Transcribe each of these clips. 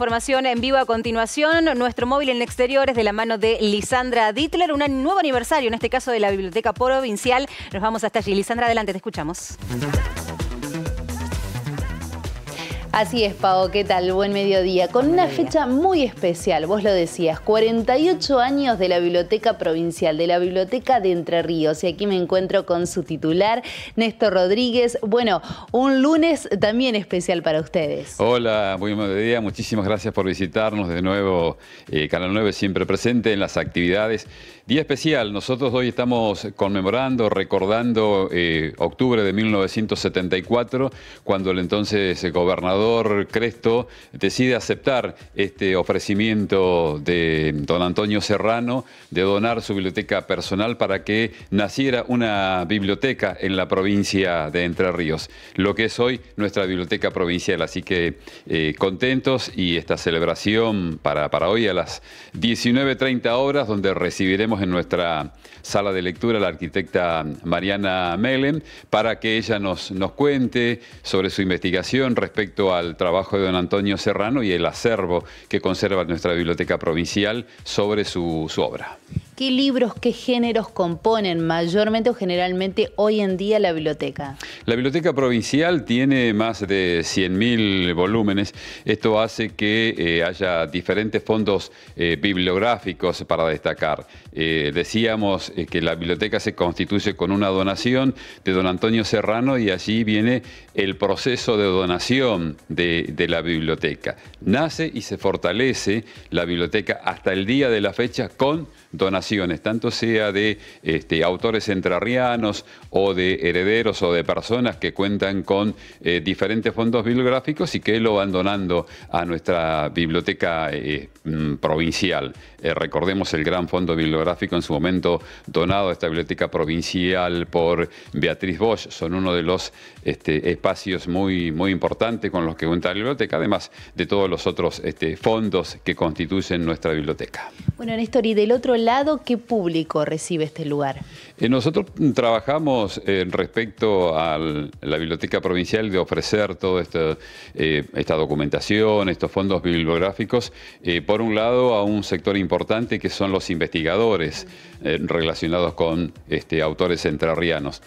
información en vivo a continuación. Nuestro móvil en exteriores de la mano de Lisandra Dittler. Un nuevo aniversario, en este caso de la Biblioteca Provincial. Nos vamos hasta allí. Lisandra, adelante, te escuchamos. Así es, Pau, ¿qué tal? Buen mediodía. Con una fecha muy especial, vos lo decías, 48 años de la Biblioteca Provincial, de la Biblioteca de Entre Ríos. Y aquí me encuentro con su titular, Néstor Rodríguez. Bueno, un lunes también especial para ustedes. Hola, muy buen día. Muchísimas gracias por visitarnos de nuevo. Eh, Canal 9 siempre presente en las actividades. Día especial, nosotros hoy estamos conmemorando, recordando eh, octubre de 1974, cuando el entonces gobernador Cresto decide aceptar este ofrecimiento de don Antonio Serrano de donar su biblioteca personal para que naciera una biblioteca en la provincia de Entre Ríos, lo que es hoy nuestra biblioteca provincial. Así que eh, contentos y esta celebración para, para hoy a las 19.30 horas, donde recibiremos en nuestra sala de lectura la arquitecta Mariana Melen para que ella nos, nos cuente sobre su investigación respecto a al trabajo de don Antonio Serrano y el acervo que conserva nuestra biblioteca provincial sobre su obra. ¿Qué libros, qué géneros componen mayormente o generalmente hoy en día la biblioteca? La biblioteca provincial tiene más de 100.000 volúmenes. Esto hace que eh, haya diferentes fondos eh, bibliográficos para destacar. Eh, decíamos que la biblioteca se constituye con una donación de don Antonio Serrano y allí viene el proceso de donación de, de la biblioteca. Nace y se fortalece la biblioteca hasta el día de la fecha con donación tanto sea de este, autores entrerrianos o de herederos o de personas que cuentan con eh, diferentes fondos bibliográficos y que lo van donando a nuestra biblioteca eh, mm, provincial. Eh, recordemos el gran fondo bibliográfico en su momento donado a esta biblioteca provincial por Beatriz Bosch, son uno de los este, espacios muy, muy importantes con los que cuenta la biblioteca, además de todos los otros este, fondos que constituyen nuestra biblioteca. Bueno, Néstor, y del otro lado, ¿qué público recibe este lugar? Eh, nosotros trabajamos eh, respecto a la Biblioteca Provincial de ofrecer toda esta, eh, esta documentación, estos fondos bibliográficos, por un lado a un sector importante que son los investigadores relacionados con este, autores entrerrianos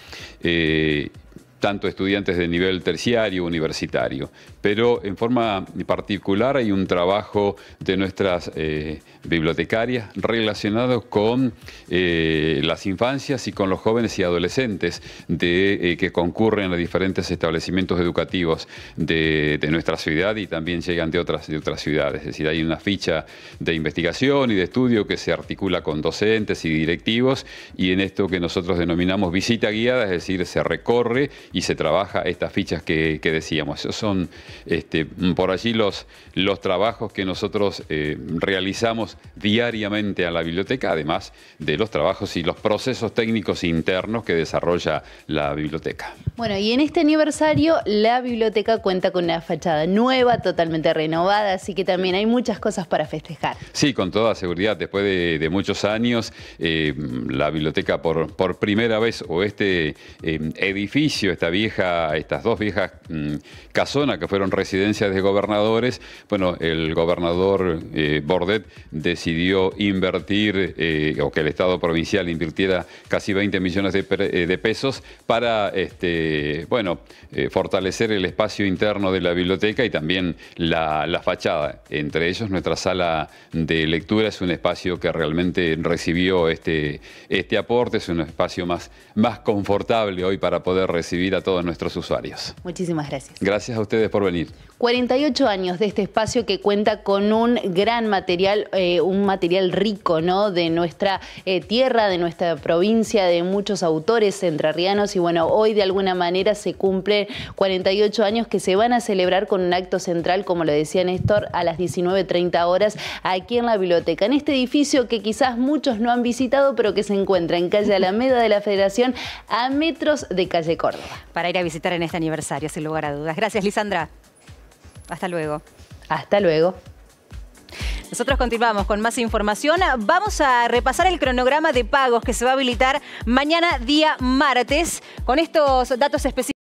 tanto estudiantes de nivel terciario, universitario. Pero en forma particular hay un trabajo de nuestras eh, bibliotecarias relacionado con eh, las infancias y con los jóvenes y adolescentes de, eh, que concurren a diferentes establecimientos educativos de, nuestra ciudad y también llegan de otras, de otras ciudades. Es decir, hay una ficha de investigación y de estudio que se articula con docentes y directivos y en esto que nosotros denominamos visita guiada, es decir, se recorre y se trabaja estas fichas que, decíamos. Son este, por allí los, los trabajos que nosotros eh, realizamos diariamente a la biblioteca, además de los trabajos y los procesos técnicos internos que desarrolla la biblioteca. Bueno, y en este aniversario la biblioteca cuenta con una fachada nueva, totalmente renovada, así que también hay muchas cosas para festejar. Sí, con toda seguridad, después de, muchos años, eh, la biblioteca por, por primera vez o este eh, edificio, vieja, estas dos viejas mm, casonas que fueron residencias de gobernadores, bueno, el gobernador eh, Bordet decidió invertir eh, o que el Estado provincial invirtiera casi 20 millones eh, de, pesos para, este, bueno, fortalecer el espacio interno de la biblioteca y también la, la fachada. Entre ellos, nuestra sala de lectura es un espacio que realmente recibió este, este aporte, es un espacio más, más confortable hoy para poder recibir a todos nuestros usuarios. Muchísimas gracias. Gracias a ustedes por venir. 48 años de este espacio que cuenta con un gran material, eh, un material rico, ¿no? De nuestra eh, tierra, de nuestra provincia, de muchos autores entrerrianos. Y bueno, hoy de alguna manera se cumplen 48 años que se van a celebrar con un acto central, como lo decía Néstor, a las 19.30 horas aquí en la biblioteca. En este edificio que quizás muchos no han visitado, pero que se encuentra en calle Alameda de la Federación, a metros de calle Córdoba. Para ir a visitar en este aniversario, sin lugar a dudas. Gracias, Lisandra. Hasta luego. Hasta luego. Nosotros continuamos con más información. Vamos a repasar el cronograma de pagos que se va a habilitar mañana día martes con estos datos específicos.